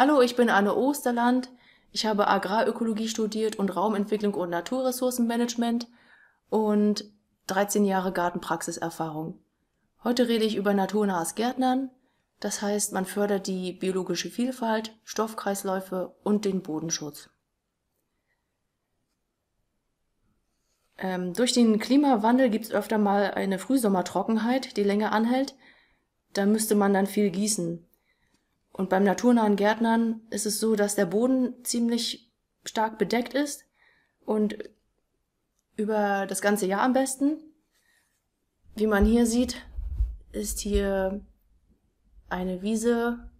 Hallo, ich bin Anne Osterland. Ich habe Agrarökologie studiert und Raumentwicklung und Naturressourcenmanagement und 13 Jahre Gartenpraxiserfahrung. Heute rede ich über naturnahes Gärtnern. Das heißt, man fördert die biologische Vielfalt, Stoffkreisläufe und den Bodenschutz. Ähm, durch den Klimawandel gibt es öfter mal eine Frühsommertrockenheit, die länger anhält. Da müsste man dann viel gießen. Und beim naturnahen Gärtnern ist es so, dass der Boden ziemlich stark bedeckt ist und über das ganze Jahr am besten. Wie man hier sieht, ist hier eine Wiese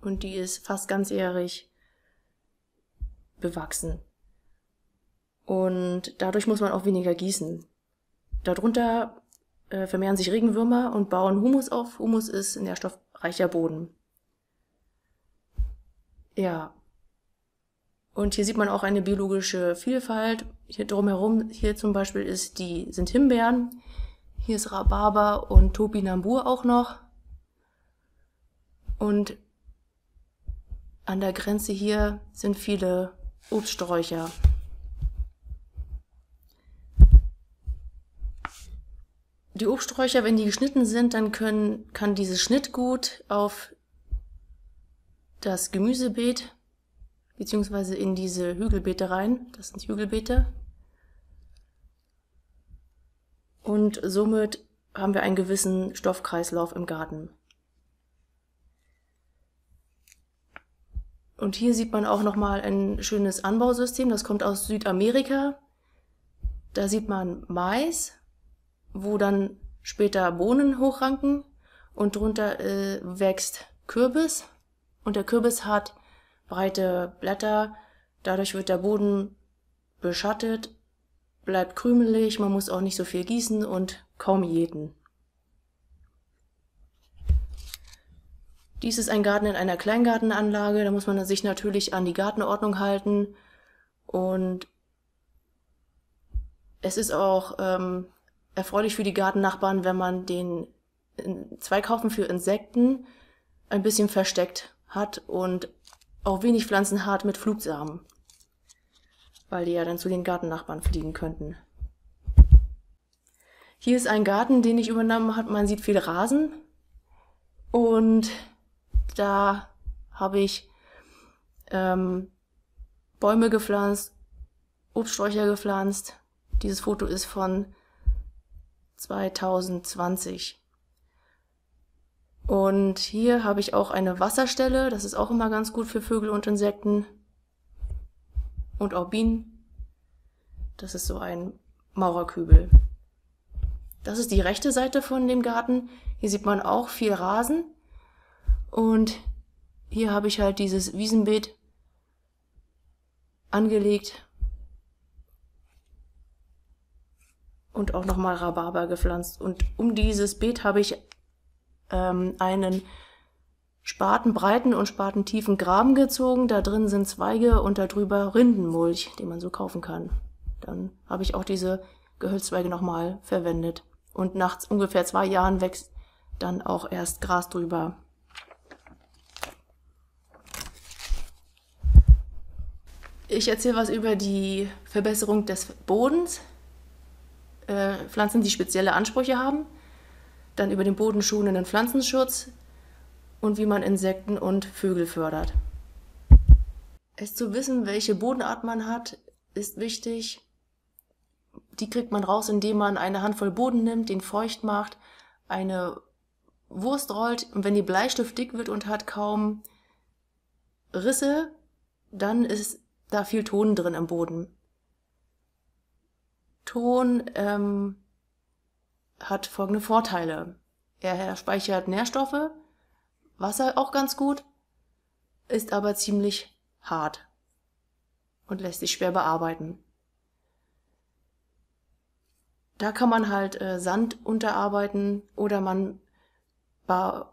und die ist fast ganzjährig bewachsen. Und dadurch muss man auch weniger gießen. Darunter äh, vermehren sich Regenwürmer und bauen Humus auf. Humus ist nährstoffreicher Boden. Ja. Und hier sieht man auch eine biologische Vielfalt. Hier drumherum, hier zum Beispiel ist die, sind Himbeeren. Hier ist Rhabarber und Topinambur auch noch. Und an der Grenze hier sind viele Obststräucher. Die Obststräucher, wenn die geschnitten sind, dann können, kann dieses Schnittgut auf das Gemüsebeet bzw. in diese Hügelbeete rein. Das sind Hügelbeete. Und somit haben wir einen gewissen Stoffkreislauf im Garten. Und hier sieht man auch nochmal ein schönes Anbausystem. Das kommt aus Südamerika. Da sieht man Mais, wo dann später Bohnen hochranken und drunter äh, wächst Kürbis und der Kürbis hat breite Blätter, dadurch wird der Boden beschattet, bleibt krümelig, man muss auch nicht so viel gießen und kaum jäten. Dies ist ein Garten in einer Kleingartenanlage, da muss man sich natürlich an die Gartenordnung halten und es ist auch ähm, erfreulich für die Gartennachbarn, wenn man den Zweikaufen für Insekten ein bisschen versteckt hat und auch wenig Pflanzen hat mit Flugsamen, weil die ja dann zu den Gartennachbarn fliegen könnten. Hier ist ein Garten, den ich übernommen habe. Man sieht viel Rasen und da habe ich ähm, Bäume gepflanzt, Obststräucher gepflanzt. Dieses Foto ist von 2020. Und hier habe ich auch eine Wasserstelle. Das ist auch immer ganz gut für Vögel und Insekten. Und auch Bienen. Das ist so ein Maurerkübel. Das ist die rechte Seite von dem Garten. Hier sieht man auch viel Rasen. Und hier habe ich halt dieses Wiesenbeet angelegt. Und auch nochmal Rhabarber gepflanzt. Und um dieses Beet habe ich ähm, einen spatenbreiten und spatentiefen Graben gezogen. Da drin sind Zweige und darüber Rindenmulch, den man so kaufen kann. Dann habe ich auch diese Gehölzzweige nochmal verwendet. Und nach ungefähr zwei Jahren wächst dann auch erst Gras drüber. Ich erzähle was über die Verbesserung des Bodens. Äh, Pflanzen, die spezielle Ansprüche haben dann über den Boden schonenden Pflanzenschutz und wie man Insekten und Vögel fördert. Es zu wissen, welche Bodenart man hat, ist wichtig. Die kriegt man raus, indem man eine Handvoll Boden nimmt, den feucht macht, eine Wurst rollt und wenn die Bleistift dick wird und hat kaum Risse, dann ist da viel Ton drin im Boden. Ton ähm, hat folgende Vorteile. Er speichert Nährstoffe, Wasser auch ganz gut, ist aber ziemlich hart und lässt sich schwer bearbeiten. Da kann man halt äh, Sand unterarbeiten oder man ba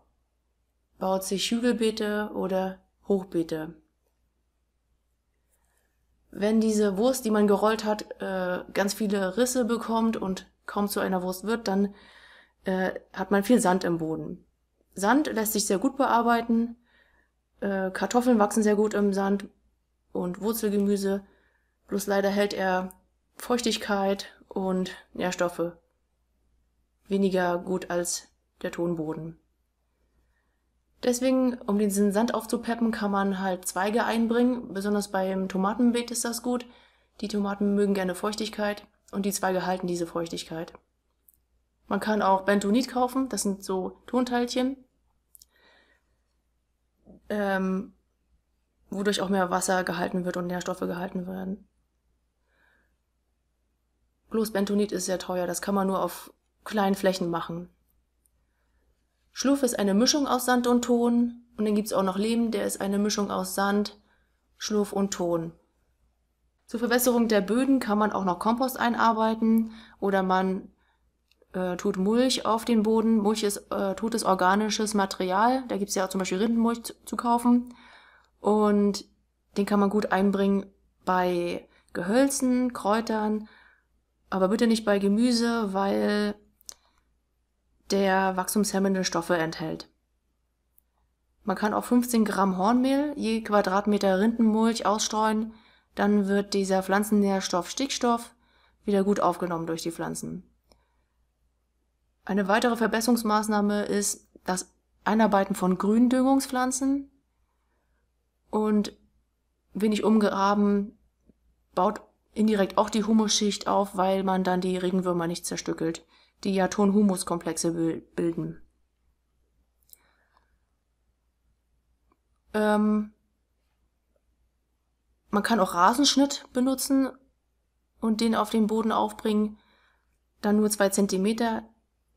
baut sich Hügelbeete oder Hochbeete. Wenn diese Wurst, die man gerollt hat, äh, ganz viele Risse bekommt und kaum zu einer Wurst wird, dann äh, hat man viel Sand im Boden. Sand lässt sich sehr gut bearbeiten. Äh, Kartoffeln wachsen sehr gut im Sand und Wurzelgemüse. Bloß leider hält er Feuchtigkeit und Nährstoffe weniger gut als der Tonboden. Deswegen, um den Sand aufzupeppen, kann man halt Zweige einbringen. Besonders beim Tomatenbeet ist das gut. Die Tomaten mögen gerne Feuchtigkeit und die Zweige halten diese Feuchtigkeit. Man kann auch Bentonit kaufen, das sind so Tonteilchen, ähm, wodurch auch mehr Wasser gehalten wird und Nährstoffe gehalten werden. Bloß Bentonit ist sehr teuer, das kann man nur auf kleinen Flächen machen. Schluff ist eine Mischung aus Sand und Ton und dann gibt's auch noch Lehm, der ist eine Mischung aus Sand, Schluff und Ton. Zur Verwässerung der Böden kann man auch noch Kompost einarbeiten oder man äh, tut Mulch auf den Boden. Mulch ist äh, totes organisches Material. Da gibt's ja auch zum Beispiel Rindenmulch zu, zu kaufen. Und den kann man gut einbringen bei Gehölzen, Kräutern, aber bitte nicht bei Gemüse, weil der wachstumshemmende Stoffe enthält. Man kann auch 15 Gramm Hornmehl je Quadratmeter Rindenmulch ausstreuen dann wird dieser Pflanzennährstoff Stickstoff wieder gut aufgenommen durch die Pflanzen. Eine weitere Verbesserungsmaßnahme ist das Einarbeiten von Gründüngungspflanzen und wenig umgraben baut indirekt auch die Humusschicht auf, weil man dann die Regenwürmer nicht zerstückelt, die ja Tonhumuskomplexe bilden. Ähm, man kann auch Rasenschnitt benutzen und den auf den Boden aufbringen. Dann nur zwei Zentimeter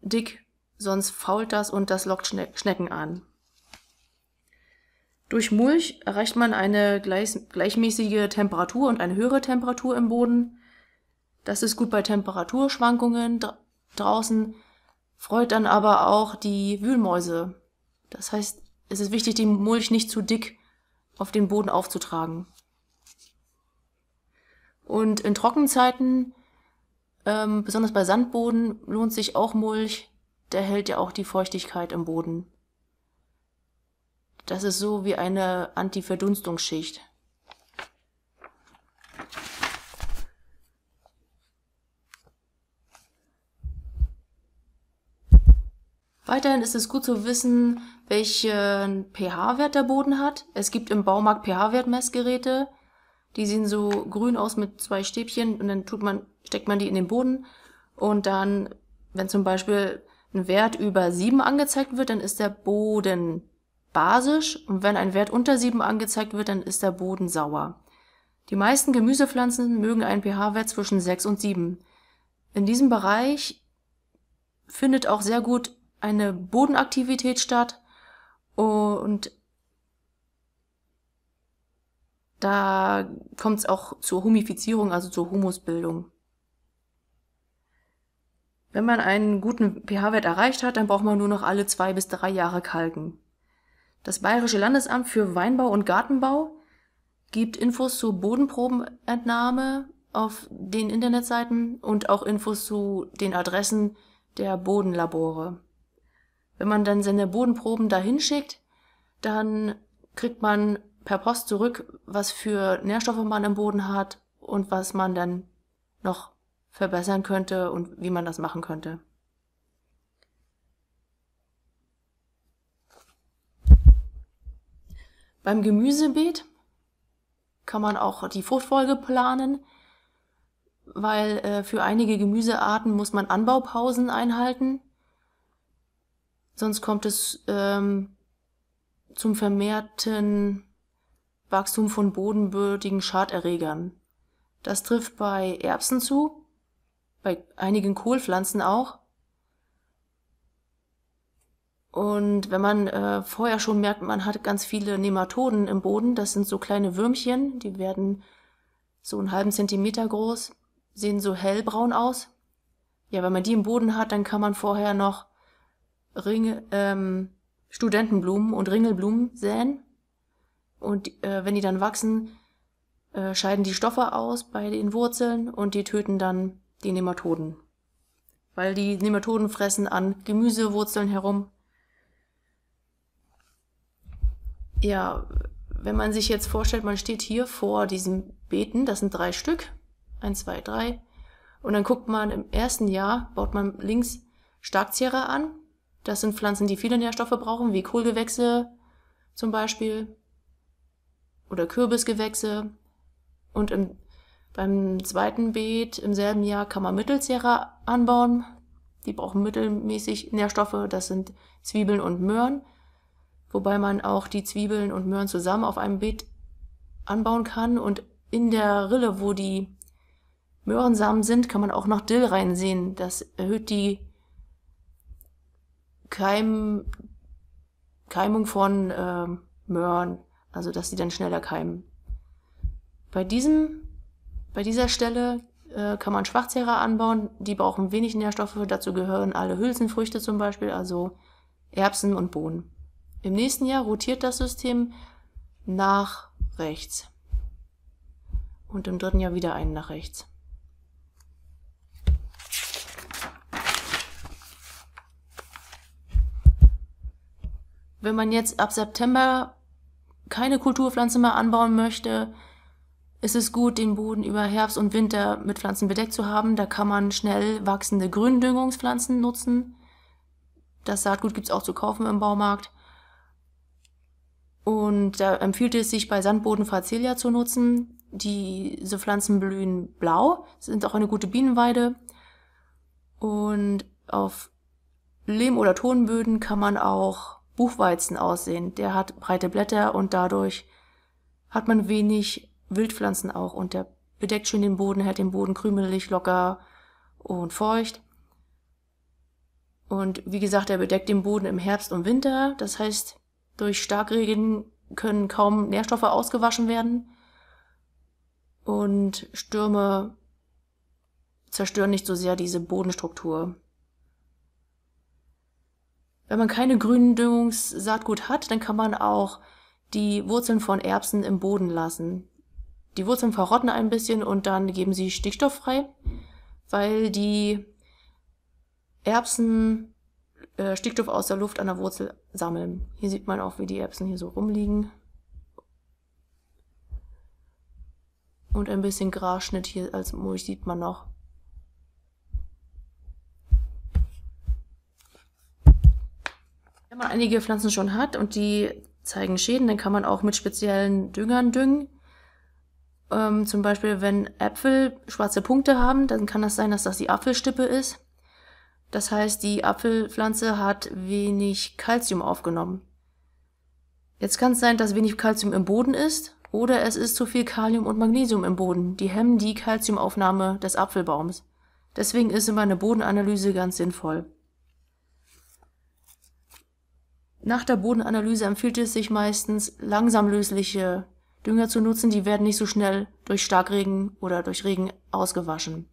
dick, sonst fault das und das lockt Schne Schnecken an. Durch Mulch erreicht man eine gleich, gleichmäßige Temperatur und eine höhere Temperatur im Boden. Das ist gut bei Temperaturschwankungen draußen, freut dann aber auch die Wühlmäuse. Das heißt, es ist wichtig, den Mulch nicht zu dick auf den Boden aufzutragen. Und in Trockenzeiten, ähm, besonders bei Sandboden, lohnt sich auch Mulch. Der hält ja auch die Feuchtigkeit im Boden. Das ist so wie eine Antiverdunstungsschicht. Weiterhin ist es gut zu wissen, welchen pH-Wert der Boden hat. Es gibt im Baumarkt pH-Wertmessgeräte. Die sehen so grün aus mit zwei Stäbchen und dann tut man, steckt man die in den Boden und dann, wenn zum Beispiel ein Wert über sieben angezeigt wird, dann ist der Boden basisch und wenn ein Wert unter sieben angezeigt wird, dann ist der Boden sauer. Die meisten Gemüsepflanzen mögen einen pH-Wert zwischen 6 und 7. In diesem Bereich findet auch sehr gut eine Bodenaktivität statt und da kommt es auch zur Humifizierung, also zur Humusbildung. Wenn man einen guten pH-Wert erreicht hat, dann braucht man nur noch alle zwei bis drei Jahre kalken. Das Bayerische Landesamt für Weinbau und Gartenbau gibt Infos zur Bodenprobenentnahme auf den Internetseiten und auch Infos zu den Adressen der Bodenlabore. Wenn man dann seine Bodenproben dahin schickt, dann kriegt man per Post zurück, was für Nährstoffe man im Boden hat und was man dann noch verbessern könnte und wie man das machen könnte. Beim Gemüsebeet kann man auch die Fruchtfolge planen, weil äh, für einige Gemüsearten muss man Anbaupausen einhalten. Sonst kommt es ähm, zum vermehrten Wachstum von bodenbürtigen Schaderregern. Das trifft bei Erbsen zu, bei einigen Kohlpflanzen auch. Und wenn man äh, vorher schon merkt, man hat ganz viele Nematoden im Boden, das sind so kleine Würmchen, die werden so einen halben Zentimeter groß, sehen so hellbraun aus. Ja, wenn man die im Boden hat, dann kann man vorher noch Ringe, ähm, Studentenblumen und Ringelblumen säen und äh, wenn die dann wachsen, äh, scheiden die Stoffe aus bei den Wurzeln und die töten dann die Nematoden. Weil die Nematoden fressen an Gemüsewurzeln herum. Ja, wenn man sich jetzt vorstellt, man steht hier vor diesen Beeten, das sind drei Stück. Eins, zwei, drei. Und dann guckt man im ersten Jahr, baut man links Starkzehrer an. Das sind Pflanzen, die viele Nährstoffe brauchen, wie Kohlgewächse zum Beispiel oder Kürbisgewächse. Und im, beim zweiten Beet im selben Jahr kann man Mittelzehrer anbauen. Die brauchen mittelmäßig Nährstoffe. Das sind Zwiebeln und Möhren. Wobei man auch die Zwiebeln und Möhren zusammen auf einem Beet anbauen kann. Und in der Rille, wo die Möhrensamen sind, kann man auch noch Dill reinsehen. Das erhöht die Keim, Keimung von äh, Möhren. Also, dass sie dann schneller keimen. Bei diesem, bei dieser Stelle äh, kann man Schwarzheere anbauen. Die brauchen wenig Nährstoffe. Dazu gehören alle Hülsenfrüchte zum Beispiel, also Erbsen und Bohnen. Im nächsten Jahr rotiert das System nach rechts. Und im dritten Jahr wieder einen nach rechts. Wenn man jetzt ab September keine Kulturpflanze mehr anbauen möchte, ist es gut, den Boden über Herbst und Winter mit Pflanzen bedeckt zu haben. Da kann man schnell wachsende Gründüngungspflanzen nutzen. Das Saatgut gibt's auch zu kaufen im Baumarkt. Und da empfiehlt es sich bei Sandboden Facelia zu nutzen. Diese Pflanzen blühen blau, sind auch eine gute Bienenweide. Und auf Lehm- oder Tonböden kann man auch Buchweizen aussehen. Der hat breite Blätter und dadurch hat man wenig Wildpflanzen auch und der bedeckt schön den Boden, hält den Boden krümelig, locker und feucht. Und wie gesagt, er bedeckt den Boden im Herbst und Winter. Das heißt, durch Starkregen können kaum Nährstoffe ausgewaschen werden. Und Stürme zerstören nicht so sehr diese Bodenstruktur. Wenn man keine Gründüngungssaatgut hat, dann kann man auch die Wurzeln von Erbsen im Boden lassen. Die Wurzeln verrotten ein bisschen und dann geben sie Stickstoff frei, weil die Erbsen äh, Stickstoff aus der Luft an der Wurzel sammeln. Hier sieht man auch, wie die Erbsen hier so rumliegen. Und ein bisschen Grasschnitt hier als Mulch sieht man noch. Wenn man einige Pflanzen schon hat und die zeigen Schäden, dann kann man auch mit speziellen Düngern düngen. Ähm, zum Beispiel, wenn Äpfel schwarze Punkte haben, dann kann das sein, dass das die Apfelstippe ist. Das heißt, die Apfelpflanze hat wenig Kalzium aufgenommen. Jetzt kann es sein, dass wenig Kalzium im Boden ist oder es ist zu viel Kalium und Magnesium im Boden. Die hemmen die Kalziumaufnahme des Apfelbaums. Deswegen ist immer eine Bodenanalyse ganz sinnvoll. Nach der Bodenanalyse empfiehlt es sich meistens, langsam lösliche Dünger zu nutzen. Die werden nicht so schnell durch Starkregen oder durch Regen ausgewaschen.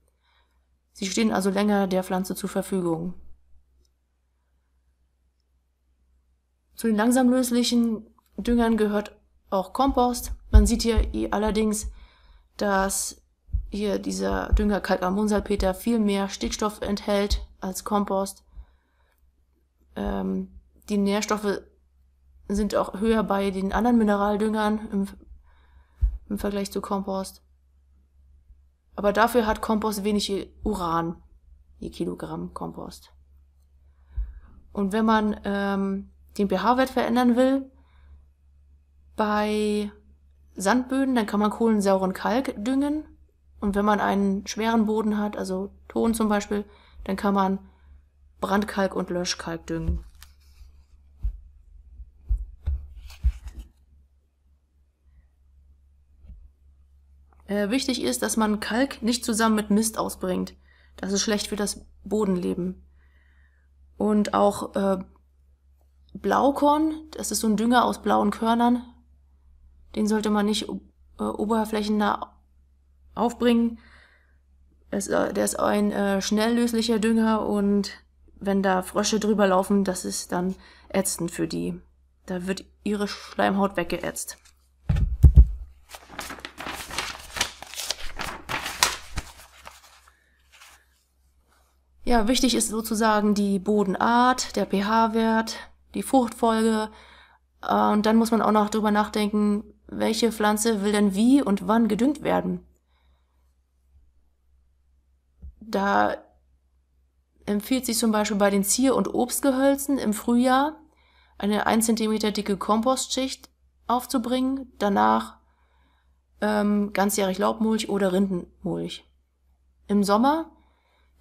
Sie stehen also länger der Pflanze zur Verfügung. Zu den langsam löslichen Düngern gehört auch Kompost. Man sieht hier allerdings, dass hier dieser Dünger Kalkamonsalpeter viel mehr Stickstoff enthält als Kompost. Ähm, die Nährstoffe sind auch höher bei den anderen Mineraldüngern im, im Vergleich zu Kompost. Aber dafür hat Kompost wenig Uran je Kilogramm Kompost. Und wenn man ähm, den pH-Wert verändern will, bei Sandböden, dann kann man kohlensauren Kalk düngen. Und wenn man einen schweren Boden hat, also Ton zum Beispiel, dann kann man Brandkalk und Löschkalk düngen. Äh, wichtig ist, dass man Kalk nicht zusammen mit Mist ausbringt. Das ist schlecht für das Bodenleben. Und auch äh, Blaukorn, das ist so ein Dünger aus blauen Körnern. Den sollte man nicht äh, oberflächennah aufbringen. Es, äh, der ist ein äh, schnell löslicher Dünger und wenn da Frösche drüber laufen, das ist dann ätzend für die. Da wird ihre Schleimhaut weggeätzt. Ja, wichtig ist sozusagen die Bodenart, der pH-Wert, die Fruchtfolge. Äh, und dann muss man auch noch drüber nachdenken, welche Pflanze will denn wie und wann gedüngt werden. Da empfiehlt sich zum Beispiel bei den Zier- und Obstgehölzen im Frühjahr eine 1 cm dicke Kompostschicht aufzubringen, danach ähm, ganzjährig Laubmulch oder Rindenmulch. Im Sommer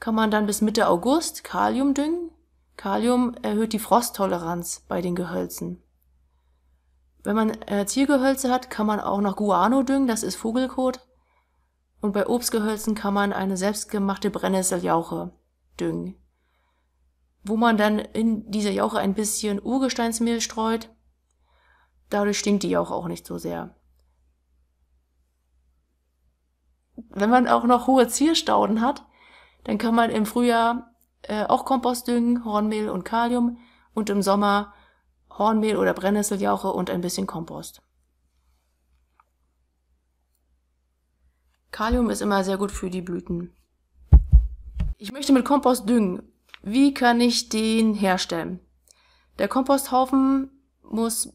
kann man dann bis Mitte August Kalium düngen. Kalium erhöht die Frosttoleranz bei den Gehölzen. Wenn man äh, Ziergehölze hat, kann man auch noch Guano düngen, das ist Vogelkot. Und bei Obstgehölzen kann man eine selbstgemachte Brennnesseljauche düngen. Wo man dann in diese Jauche ein bisschen Urgesteinsmehl streut. Dadurch stinkt die Jauche auch nicht so sehr. Wenn man auch noch hohe Zierstauden hat, dann kann man im Frühjahr äh, auch Kompost düngen, Hornmehl und Kalium und im Sommer Hornmehl oder Brennnesseljauche und ein bisschen Kompost. Kalium ist immer sehr gut für die Blüten. Ich möchte mit Kompost düngen. Wie kann ich den herstellen? Der Komposthaufen muss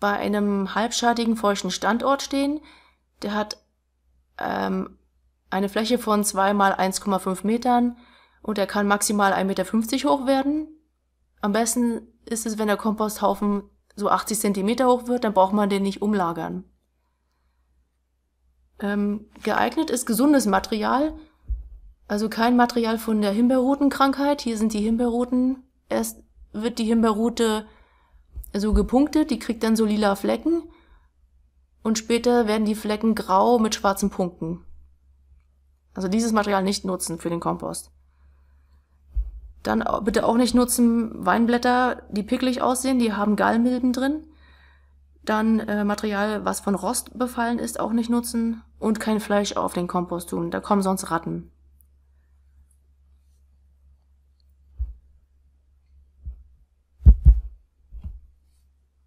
bei einem halbschadigen feuchten Standort stehen. Der hat ähm, eine Fläche von 2 mal 1,5 Metern und er kann maximal 1,50 Meter hoch werden. Am besten ist es, wenn der Komposthaufen so 80 Zentimeter hoch wird, dann braucht man den nicht umlagern. Ähm, geeignet ist gesundes Material, also kein Material von der Himbeerrutenkrankheit. Hier sind die Himbeerruten. Erst wird die Himbeerrute so gepunktet, die kriegt dann so lila Flecken und später werden die Flecken grau mit schwarzen Punkten. Also dieses Material nicht nutzen für den Kompost. Dann bitte auch nicht nutzen Weinblätter, die picklig aussehen, die haben Gallmilben drin. Dann äh, Material, was von Rost befallen ist, auch nicht nutzen. Und kein Fleisch auf den Kompost tun, da kommen sonst Ratten.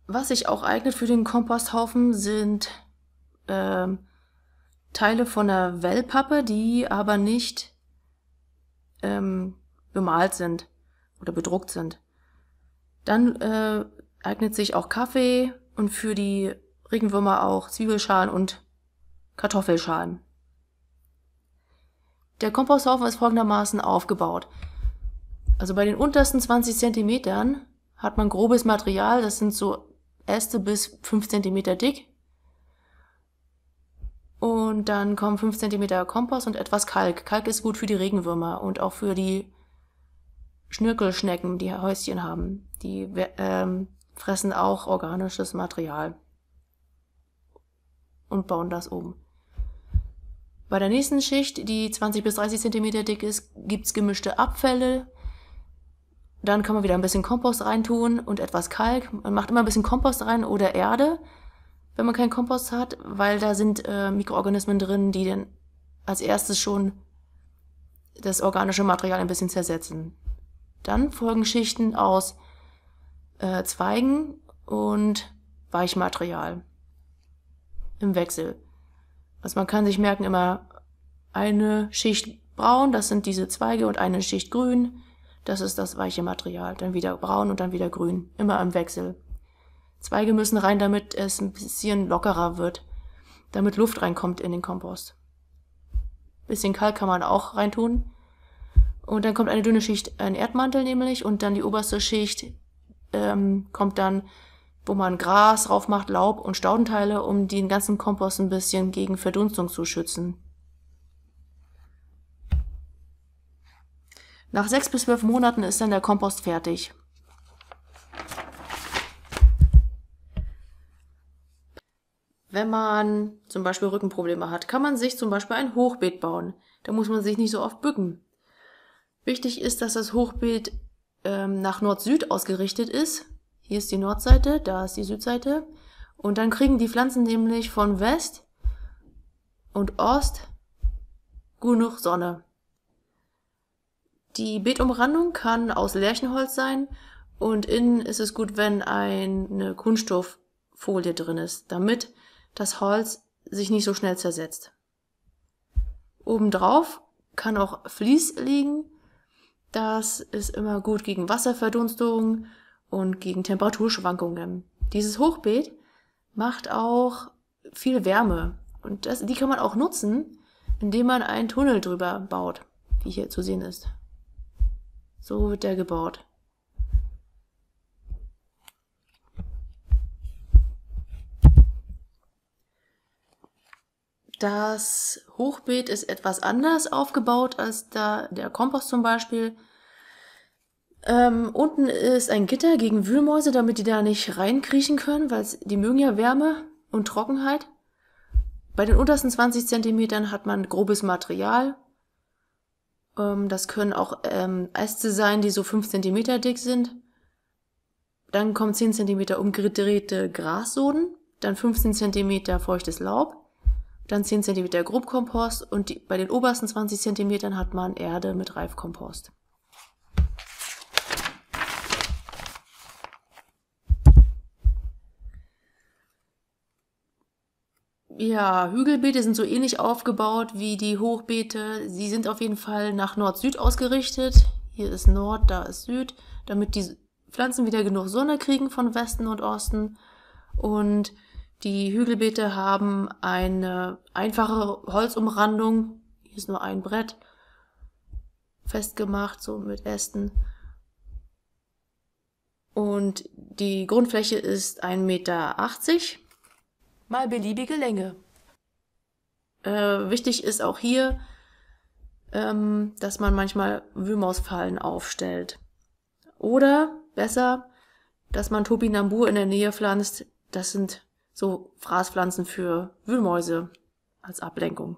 Was sich auch eignet für den Komposthaufen sind ähm, Teile von der Wellpappe, die aber nicht ähm, bemalt sind oder bedruckt sind. Dann äh, eignet sich auch Kaffee und für die Regenwürmer auch Zwiebelschalen und Kartoffelschalen. Der Komposthaufen ist folgendermaßen aufgebaut. Also bei den untersten 20 Zentimetern hat man grobes Material, das sind so Äste bis 5 Zentimeter dick. Und dann kommen 5 cm Kompost und etwas Kalk. Kalk ist gut für die Regenwürmer und auch für die Schnürkelschnecken, die Häuschen haben. Die ähm, fressen auch organisches Material und bauen das um. Bei der nächsten Schicht, die 20 bis 30 cm dick ist, gibt's gemischte Abfälle. Dann kann man wieder ein bisschen Kompost reintun und etwas Kalk. Man macht immer ein bisschen Kompost rein oder Erde wenn man keinen Kompost hat, weil da sind äh, Mikroorganismen drin, die dann als erstes schon das organische Material ein bisschen zersetzen. Dann folgen Schichten aus äh, Zweigen und Weichmaterial im Wechsel. Also man kann sich merken, immer eine Schicht braun, das sind diese Zweige und eine Schicht grün, das ist das weiche Material. Dann wieder braun und dann wieder grün, immer im Wechsel. Zweige müssen rein, damit es ein bisschen lockerer wird, damit Luft reinkommt in den Kompost. Bisschen Kalk kann man auch reintun. Und dann kommt eine dünne Schicht, ein Erdmantel nämlich, und dann die oberste Schicht ähm, kommt dann, wo man Gras drauf macht, Laub und Staudenteile, um den ganzen Kompost ein bisschen gegen Verdunstung zu schützen. Nach sechs bis zwölf Monaten ist dann der Kompost fertig. Wenn man zum Beispiel Rückenprobleme hat, kann man sich zum Beispiel ein Hochbeet bauen. Da muss man sich nicht so oft bücken. Wichtig ist, dass das Hochbeet ähm, nach Nord-Süd ausgerichtet ist. Hier ist die Nordseite, da ist die Südseite. Und dann kriegen die Pflanzen nämlich von West und Ost genug Sonne. Die Beetumrandung kann aus Lärchenholz sein und innen ist es gut, wenn eine Kunststofffolie drin ist, damit das Holz sich nicht so schnell zersetzt. Obendrauf kann auch Vlies liegen. Das ist immer gut gegen Wasserverdunstung und gegen Temperaturschwankungen. Dieses Hochbeet macht auch viel Wärme. Und das, die kann man auch nutzen, indem man einen Tunnel drüber baut, wie hier zu sehen ist. So wird der gebaut. Das Hochbeet ist etwas anders aufgebaut als da der Kompost zum Beispiel. Ähm, unten ist ein Gitter gegen Wühlmäuse, damit die da nicht reinkriechen können, weil die mögen ja Wärme und Trockenheit. Bei den untersten 20 Zentimetern hat man grobes Material. Ähm, das können auch ähm, Äste sein, die so 5 Zentimeter dick sind. Dann kommen 10 Zentimeter umgedrehte Grassoden, dann 15 Zentimeter feuchtes Laub, dann 10 cm Grobkompost und die, bei den obersten 20 cm hat man Erde mit Reifkompost. Ja, Hügelbeete sind so ähnlich aufgebaut wie die Hochbeete. Sie sind auf jeden Fall nach Nord-Süd ausgerichtet. Hier ist Nord, da ist Süd, damit die Pflanzen wieder genug Sonne kriegen von Westen und Osten. Und die Hügelbeete haben eine einfache Holzumrandung. Hier ist nur ein Brett festgemacht, so mit Ästen. Und die Grundfläche ist 1,80 Meter mal beliebige Länge. Äh, wichtig ist auch hier, ähm, dass man manchmal Wühlmausfallen aufstellt. Oder besser, dass man Topinambur in der Nähe pflanzt. Das sind so Fraßpflanzen für Wühlmäuse als Ablenkung.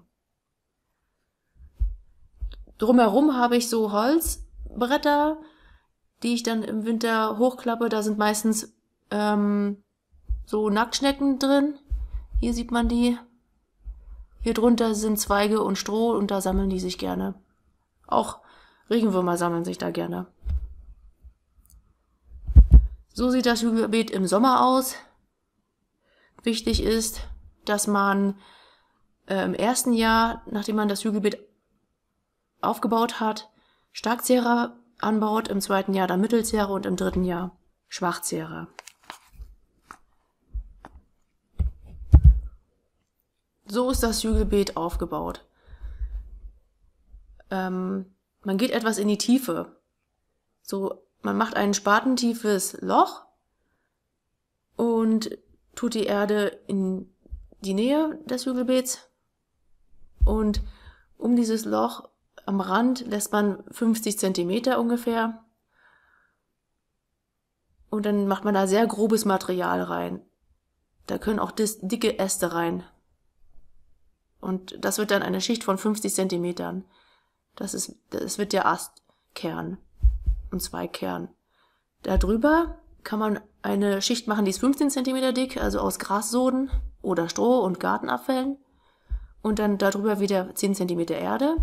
Drumherum habe ich so Holzbretter, die ich dann im Winter hochklappe. Da sind meistens ähm, so Nacktschnecken drin. Hier sieht man die. Hier drunter sind Zweige und Stroh und da sammeln die sich gerne. Auch Regenwürmer sammeln sich da gerne. So sieht das Hügelbeet im Sommer aus. Wichtig ist, dass man äh, im ersten Jahr, nachdem man das Hügelbeet aufgebaut hat, Starkzehrer anbaut, im zweiten Jahr dann Mittelzehrer und im dritten Jahr Schwachzehrer. So ist das Hügelbeet aufgebaut. Ähm, man geht etwas in die Tiefe. So, man macht ein spatentiefes Loch und tut die Erde in die Nähe des Hügelbeets und um dieses Loch am Rand lässt man 50 Zentimeter ungefähr und dann macht man da sehr grobes Material rein. Da können auch dicke Äste rein. Und das wird dann eine Schicht von 50 Zentimetern. Das ist, das wird der Astkern und Zweikern. Darüber kann man eine Schicht machen, die ist 15 cm dick, also aus Grassoden oder Stroh und Gartenabfällen. Und dann darüber wieder 10 cm Erde.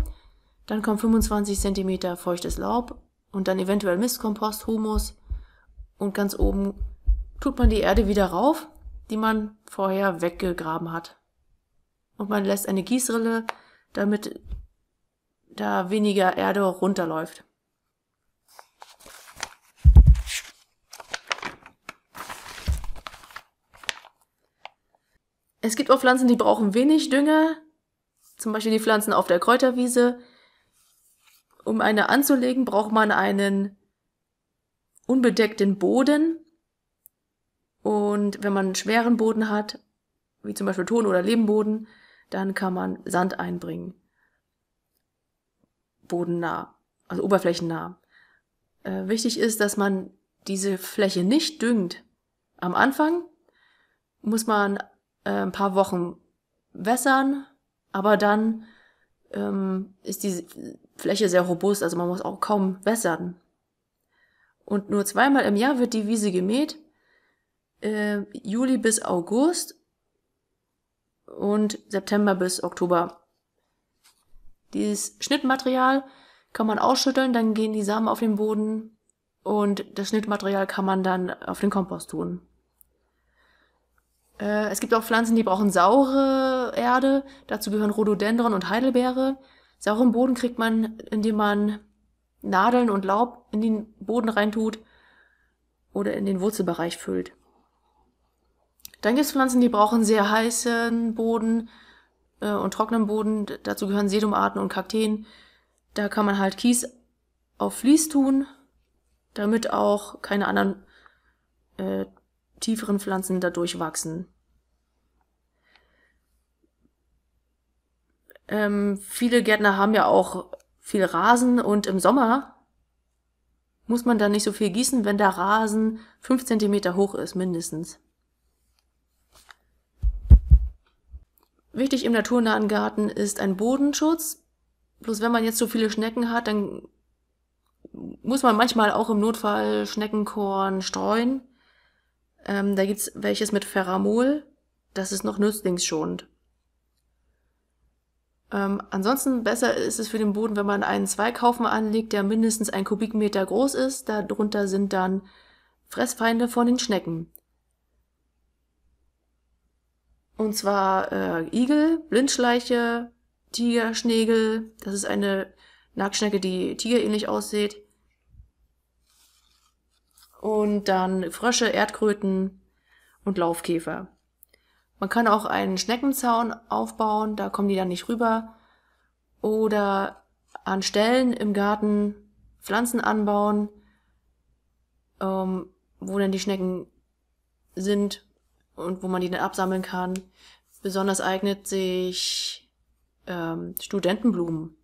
Dann kommt 25 cm feuchtes Laub und dann eventuell Mistkompost, Humus. Und ganz oben tut man die Erde wieder rauf, die man vorher weggegraben hat. Und man lässt eine Gießrille, damit da weniger Erde runterläuft. Es gibt auch Pflanzen, die brauchen wenig Dünger. Zum Beispiel die Pflanzen auf der Kräuterwiese. Um eine anzulegen, braucht man einen unbedeckten Boden. Und wenn man einen schweren Boden hat, wie zum Beispiel Ton- oder Lebenboden, dann kann man Sand einbringen. Bodennah, also oberflächennah. Äh, wichtig ist, dass man diese Fläche nicht düngt. Am Anfang muss man äh, ein paar Wochen wässern, aber dann ähm, ist die Fläche sehr robust, also man muss auch kaum wässern. Und nur zweimal im Jahr wird die Wiese gemäht, äh, Juli bis August und September bis Oktober. Dieses Schnittmaterial kann man ausschütteln, dann gehen die Samen auf den Boden und das Schnittmaterial kann man dann auf den Kompost tun. Äh, es gibt auch Pflanzen, die brauchen saure Erde. Dazu gehören Rhododendron und Heidelbeere. Sauren Boden kriegt man, indem man Nadeln und Laub in den Boden reintut oder in den Wurzelbereich füllt. Dann gibt es Pflanzen, die brauchen sehr heißen Boden äh, und trockenen Boden. Dazu gehören Sedumarten und Kakteen. Da kann man halt Kies auf Vlies tun, damit auch keine anderen äh, tieferen Pflanzen dadurch wachsen. Ähm, viele Gärtner haben ja auch viel Rasen und im Sommer muss man da nicht so viel gießen, wenn der Rasen fünf Zentimeter hoch ist, mindestens. Wichtig im naturnahen Garten ist ein Bodenschutz. Bloß wenn man jetzt so viele Schnecken hat, dann muss man manchmal auch im Notfall Schneckenkorn streuen. Ähm, da es welches mit Ferramol. Das ist noch nützlingsschonend. Ähm, ansonsten besser ist es für den Boden, wenn man einen Zweighaufen anlegt, der mindestens ein Kubikmeter groß ist. Darunter sind dann Fressfeinde von den Schnecken. Und zwar äh, Igel, Blindschleiche, Tigerschnägel. Das ist eine Nacktschnecke, die tigerähnlich aussieht und dann Frösche, Erdkröten und Laufkäfer. Man kann auch einen Schneckenzaun aufbauen, da kommen die dann nicht rüber. Oder an Stellen im Garten Pflanzen anbauen, ähm, wo dann die Schnecken sind und wo man die dann absammeln kann. Besonders eignet sich ähm, Studentenblumen.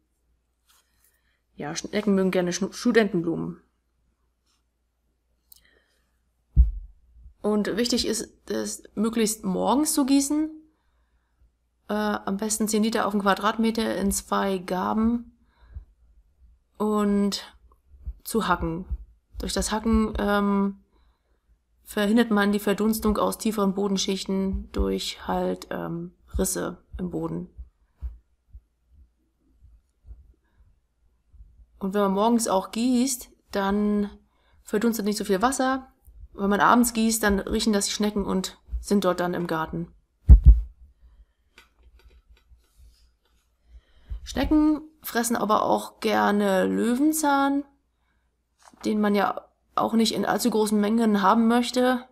Ja, Schnecken mögen gerne Sch Studentenblumen. Und wichtig ist es, möglichst morgens zu gießen. Äh, am besten 10 Liter auf den Quadratmeter in zwei Gaben und zu hacken. Durch das Hacken ähm, verhindert man die Verdunstung aus tieferen Bodenschichten durch halt ähm, Risse im Boden. Und wenn man morgens auch gießt, dann verdunstet nicht so viel Wasser wenn man abends gießt, dann riechen das die Schnecken und sind dort dann im Garten. Schnecken fressen aber auch gerne Löwenzahn, den man ja auch nicht in allzu großen Mengen haben möchte.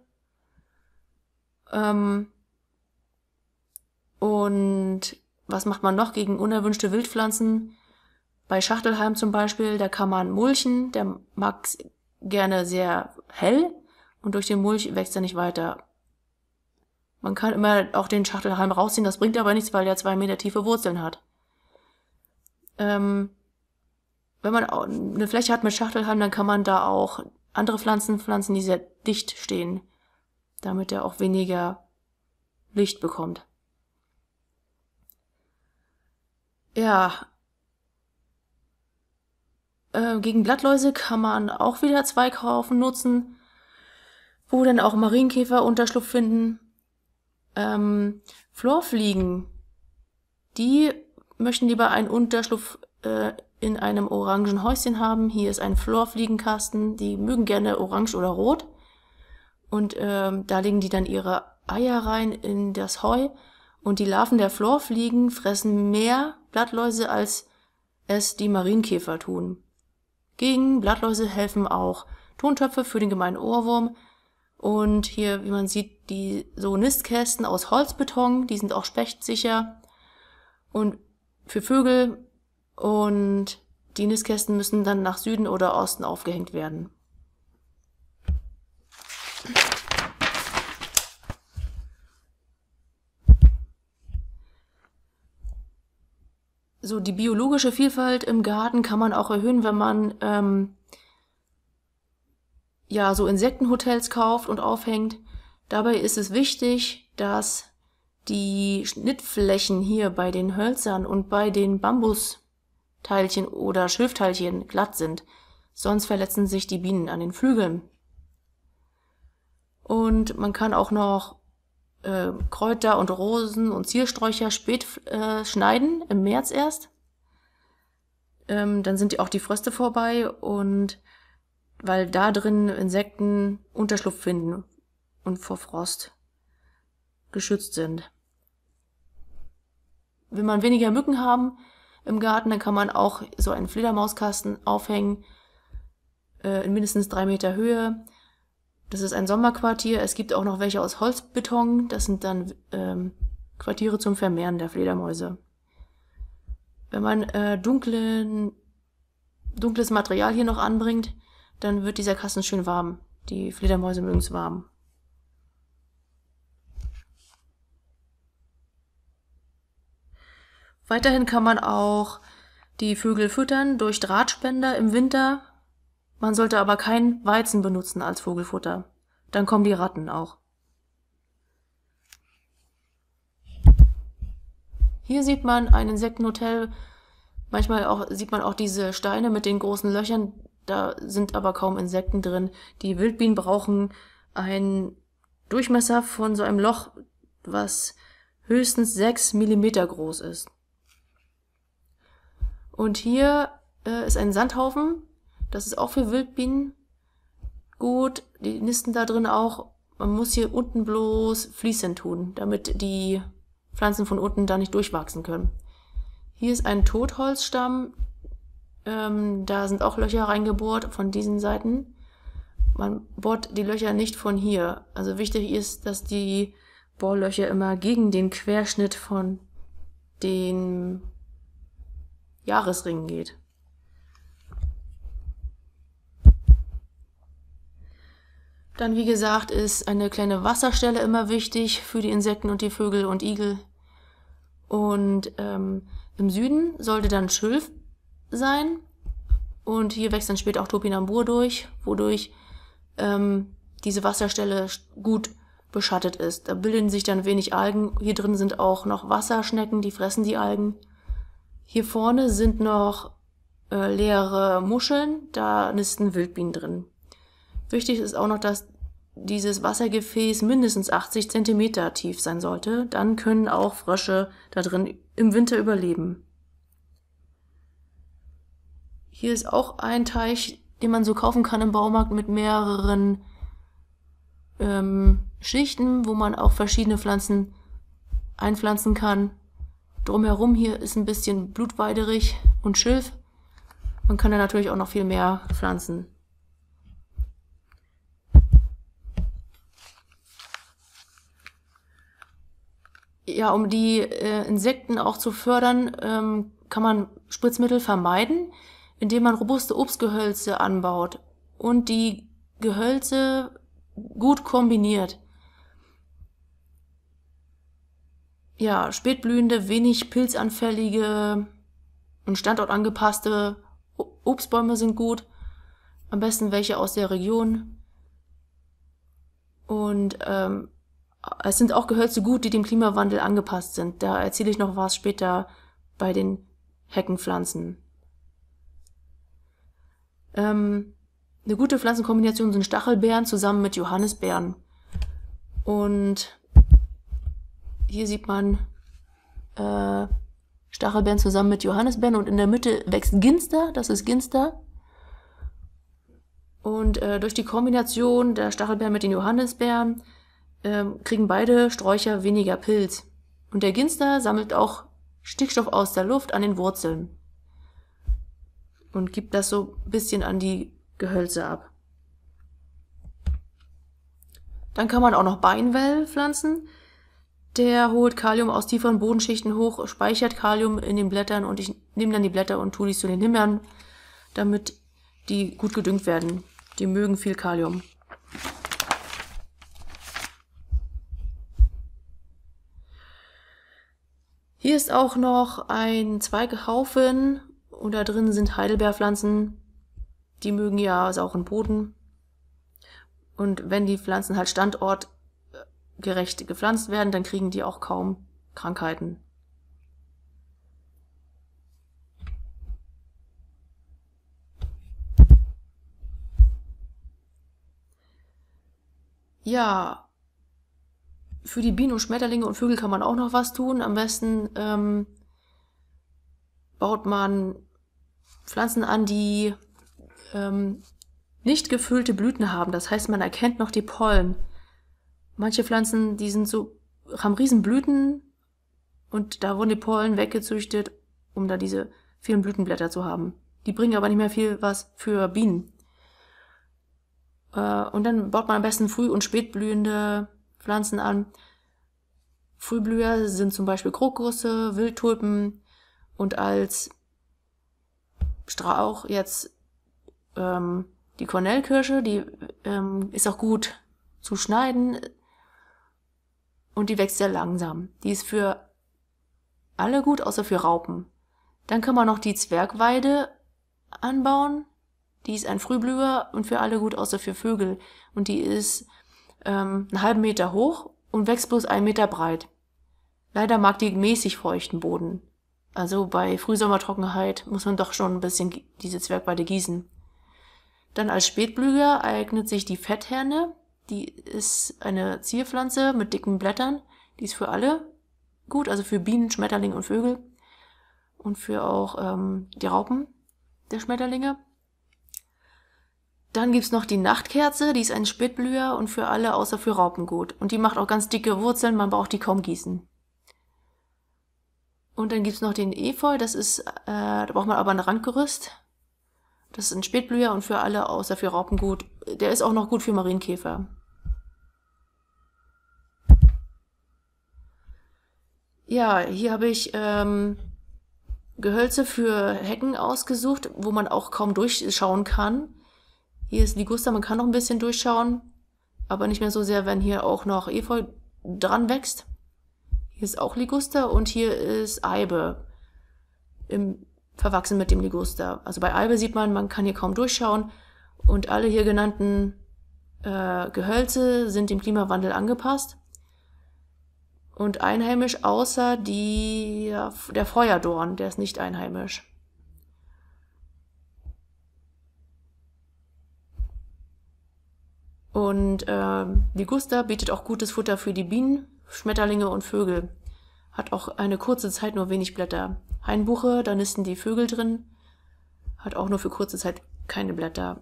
Ähm und was macht man noch gegen unerwünschte Wildpflanzen? Bei Schachtelheim zum Beispiel, da kann man mulchen, der mag gerne sehr hell und durch den Mulch wächst er nicht weiter. Man kann immer auch den Schachtelhalm rausziehen, das bringt aber nichts, weil er zwei Meter tiefe Wurzeln hat. Ähm, wenn man eine Fläche hat mit Schachtelhalm, dann kann man da auch andere Pflanzen pflanzen, die sehr dicht stehen, damit er auch weniger Licht bekommt. Ja. Äh, gegen Blattläuse kann man auch wieder Zweikaufen nutzen wo oh, dann auch Marienkäfer Unterschlupf finden. Ähm, Florfliegen. Die möchten lieber einen Unterschlupf äh, in einem orangen Häuschen haben. Hier ist ein Florfliegenkasten. Die mögen gerne orange oder rot. Und ähm, da legen die dann ihre Eier rein in das Heu. Und die Larven der Florfliegen fressen mehr Blattläuse, als es die Marienkäfer tun. Gegen Blattläuse helfen auch Tontöpfe für den gemeinen Ohrwurm, und hier, wie man sieht, die so Nistkästen aus Holzbeton, die sind auch spechtsicher und für Vögel. Und die Nistkästen müssen dann nach Süden oder Osten aufgehängt werden. So, die biologische Vielfalt im Garten kann man auch erhöhen, wenn man ähm, ja, so Insektenhotels kauft und aufhängt. Dabei ist es wichtig, dass die Schnittflächen hier bei den Hölzern und bei den Bambusteilchen oder Schilfteilchen glatt sind. Sonst verletzen sich die Bienen an den Flügeln. Und man kann auch noch äh, Kräuter und Rosen und Ziersträucher spät äh, schneiden, im März erst. Ähm, dann sind auch die Fröste vorbei und weil da drin Insekten Unterschlupf finden und vor Frost geschützt sind. Wenn man weniger Mücken haben im Garten, dann kann man auch so einen Fledermauskasten aufhängen äh, in mindestens drei Meter Höhe. Das ist ein Sommerquartier. Es gibt auch noch welche aus Holzbeton. Das sind dann ähm, Quartiere zum Vermehren der Fledermäuse. Wenn man äh, dunklen, dunkles Material hier noch anbringt, dann wird dieser Kasten schön warm. Die Fledermäuse mögen es warm. Weiterhin kann man auch die Vögel füttern durch Drahtspender im Winter. Man sollte aber kein Weizen benutzen als Vogelfutter. Dann kommen die Ratten auch. Hier sieht man ein Insektenhotel. Manchmal auch, sieht man auch diese Steine mit den großen Löchern. Da sind aber kaum Insekten drin. Die Wildbienen brauchen einen Durchmesser von so einem Loch, was höchstens 6 Millimeter groß ist. Und hier äh, ist ein Sandhaufen. Das ist auch für Wildbienen gut. Die nisten da drin auch. Man muss hier unten bloß Fliesen tun, damit die Pflanzen von unten da nicht durchwachsen können. Hier ist ein Totholzstamm. Ähm, da sind auch Löcher reingebohrt von diesen Seiten. Man bohrt die Löcher nicht von hier. Also wichtig ist, dass die Bohrlöcher immer gegen den Querschnitt von den Jahresringen geht. Dann, wie gesagt, ist eine kleine Wasserstelle immer wichtig für die Insekten und die Vögel und Igel. Und ähm, im Süden sollte dann Schilf sein. Und hier wächst dann später auch Topinambur durch, wodurch ähm, diese Wasserstelle gut beschattet ist. Da bilden sich dann wenig Algen. Hier drin sind auch noch Wasserschnecken, die fressen die Algen. Hier vorne sind noch äh, leere Muscheln, da nisten Wildbienen drin. Wichtig ist auch noch, dass dieses Wassergefäß mindestens 80 cm tief sein sollte. Dann können auch Frösche da drin im Winter überleben. Hier ist auch ein Teich, den man so kaufen kann im Baumarkt mit mehreren ähm, Schichten, wo man auch verschiedene Pflanzen einpflanzen kann. Drumherum hier ist ein bisschen Blutweiderich und Schilf. Man kann da natürlich auch noch viel mehr pflanzen. Ja, um die äh, Insekten auch zu fördern, ähm, kann man Spritzmittel vermeiden, indem man robuste Obstgehölze anbaut und die Gehölze gut kombiniert. Ja, spätblühende, wenig pilzanfällige und standortangepasste Obstbäume sind gut. Am besten welche aus der Region. Und ähm, es sind auch Gehölze gut, die dem Klimawandel angepasst sind. Da erzähle ich noch was später bei den Heckenpflanzen. Ähm, eine gute Pflanzenkombination sind Stachelbeeren zusammen mit Johannisbeeren. Und hier sieht man äh, Stachelbeeren zusammen mit Johannisbeeren und in der Mitte wächst Ginster, das ist Ginster. Und äh, durch die Kombination der Stachelbeeren mit den Johannisbeeren äh, kriegen beide Sträucher weniger Pilz. Und der Ginster sammelt auch Stickstoff aus der Luft an den Wurzeln und gibt das so ein bisschen an die Gehölze ab. Dann kann man auch noch Beinwell pflanzen. Der holt Kalium aus tieferen Bodenschichten hoch, speichert Kalium in den Blättern und ich nehme dann die Blätter und tue die zu den Himmern, damit die gut gedüngt werden. Die mögen viel Kalium. Hier ist auch noch ein Zweighaufen und da drin sind Heidelbeerpflanzen. Die mögen ja sauren also Boden. Und wenn die Pflanzen halt standortgerecht äh, gepflanzt werden, dann kriegen die auch kaum Krankheiten. Ja, für die Bienen und Schmetterlinge und Vögel kann man auch noch was tun. Am besten ähm, baut man Pflanzen an, die ähm, nicht gefüllte Blüten haben. Das heißt, man erkennt noch die Pollen. Manche Pflanzen, die sind so, haben riesen Blüten und da wurden die Pollen weggezüchtet, um da diese vielen Blütenblätter zu haben. Die bringen aber nicht mehr viel was für Bienen. Äh, und dann baut man am besten früh- und spätblühende Pflanzen an. Frühblüher sind zum Beispiel Krokusse, Wildtulpen, und als Strauch jetzt ähm, die Cornellkirsche, die ähm, ist auch gut zu schneiden und die wächst sehr langsam. Die ist für alle gut, außer für Raupen. Dann kann man noch die Zwergweide anbauen. Die ist ein Frühblüher und für alle gut, außer für Vögel. Und die ist ähm, einen halben Meter hoch und wächst bloß einen Meter breit. Leider mag die mäßig feuchten Boden. Also bei Frühsommertrockenheit muss man doch schon ein bisschen diese Zwergweide gießen. Dann als Spätblüger eignet sich die Fettherne. Die ist eine Zierpflanze mit dicken Blättern. Die ist für alle gut, also für Bienen, Schmetterlinge und Vögel. Und für auch ähm, die Raupen der Schmetterlinge. Dann gibt's noch die Nachtkerze, die ist ein Spätblüher und für alle außer für Raupen gut. Und die macht auch ganz dicke Wurzeln, man braucht die kaum gießen. Und dann gibt's noch den Efeu, das ist, äh, da braucht man aber ein Randgerüst. Das ist ein Spätblüher und für alle außer für Raupen gut. Der ist auch noch gut für Marienkäfer. Ja, hier habe ich ähm, Gehölze für Hecken ausgesucht, wo man auch kaum durchschauen kann. Hier ist Ligusta, man kann noch ein bisschen durchschauen, aber nicht mehr so sehr, wenn hier auch noch Efeu dran wächst. Hier ist auch Liguster und hier ist Eibe. Im, verwachsen mit dem Liguster. Also bei Eibe sieht man, man kann hier kaum durchschauen. Und alle hier genannten äh, Gehölze sind dem Klimawandel angepasst. Und einheimisch außer die, der Feuerdorn, der ist nicht einheimisch. Und äh, Liguster bietet auch gutes Futter für die Bienen, Schmetterlinge und Vögel. Hat auch eine kurze Zeit nur wenig Blätter. Hainbuche, da nisten die Vögel drin. Hat auch nur für kurze Zeit keine Blätter.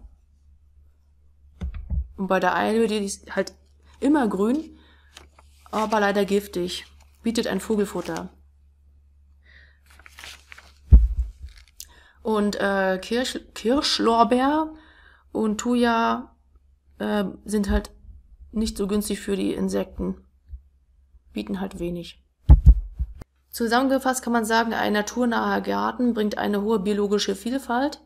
Und bei der Eile, die ist halt immer grün, aber leider giftig. Bietet ein Vogelfutter. Und äh, Kirsch, Kirschlorbeer und Thuja äh, sind halt nicht so günstig für die Insekten bieten halt wenig. Zusammengefasst kann man sagen, ein naturnaher Garten bringt eine hohe biologische Vielfalt,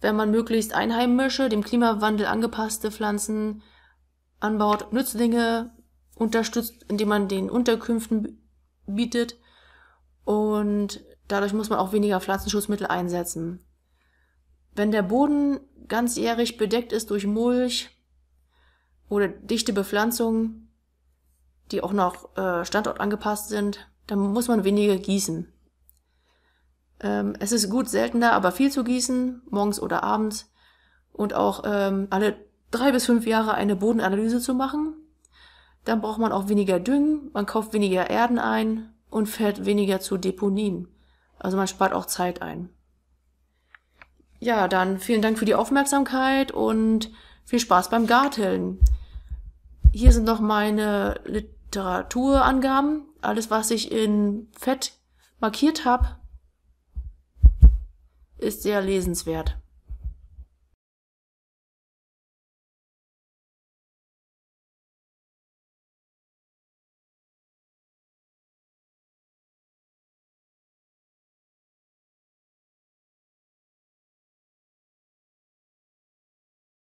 wenn man möglichst einheimische, dem Klimawandel angepasste Pflanzen anbaut, Nützlinge unterstützt, indem man den Unterkünften bietet und dadurch muss man auch weniger Pflanzenschutzmittel einsetzen. Wenn der Boden ganzjährig bedeckt ist durch Mulch oder dichte Bepflanzung, die auch noch äh, Standort angepasst sind, dann muss man weniger gießen. Ähm, es ist gut, seltener, aber viel zu gießen, morgens oder abends. Und auch ähm, alle drei bis fünf Jahre eine Bodenanalyse zu machen. Dann braucht man auch weniger Düngen, man kauft weniger Erden ein und fährt weniger zu Deponien. Also man spart auch Zeit ein. Ja, dann vielen Dank für die Aufmerksamkeit und viel Spaß beim Garteln. Hier sind noch meine Lit Literaturangaben. alles was ich in Fett markiert habe, ist sehr lesenswert.